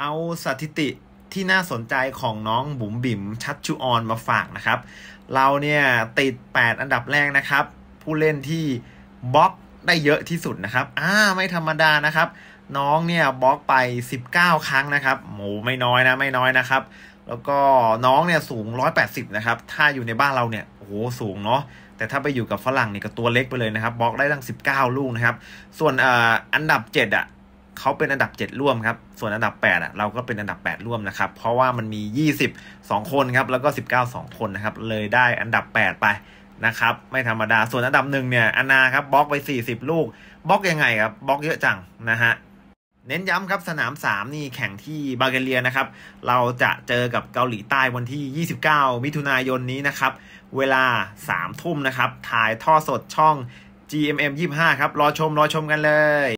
เอาสถิติที่น่าสนใจของน้องบุ๋มบิ๋มชัดชุออนมาฝากนะครับ เราเนี่ยติด 8 อันดับแรกนะครับ ผู้เล่นที่บล็อกได้เยอะที่สุดนะครับอ่าไม่ธรรมดานะครับ น้องเนี่ยบล็อกไป 19 ครั้งนะครับโหไม่น้อยนะไม่น้อยนะครับ แล้วก็น้องเนี่ยสูง180นะครับถ้าอยู่ในบ้านเราเนี่ยโอ้โหสูงเนาะแต่ถ้าไปอยู่กับฝรั่งนี่ก็ตัวเล็กไปเลยนะครับบล็อกได้ตั้ง19ลูกนะครับส่วนออันดับ7อ่ะเขาเป็นอันดับ 7 ร่วมครับ ส่วนอันดับ8อ่ะเราก็เป็นอันดับ 8 ร่วมนะครับ เพราะว่ามันมี20 2คนครับ แล้วก็ 19 2 คนนะครับ เลยได้อันดับ 8 ไปนะครับ ไม่ธรรมดา ส่วนอันดับหนึ่งเนี่ยอานาครับบล็อกไป 40 ลูก บล็อกยังไงครับ บล็อกเยอะจังนะฮะ เน้นย้ำครับสนาม3นี่แข่งที่บาเกเรียนะครับ เราจะเจอกับเกาหลีใต้วันที่ 29 มิถุนายนนี้นะครับ เวลา 3 ทุ่มนะครับถ่ายท่อสดช่อง GMM 25ครับ รอชม รอชมกันเลย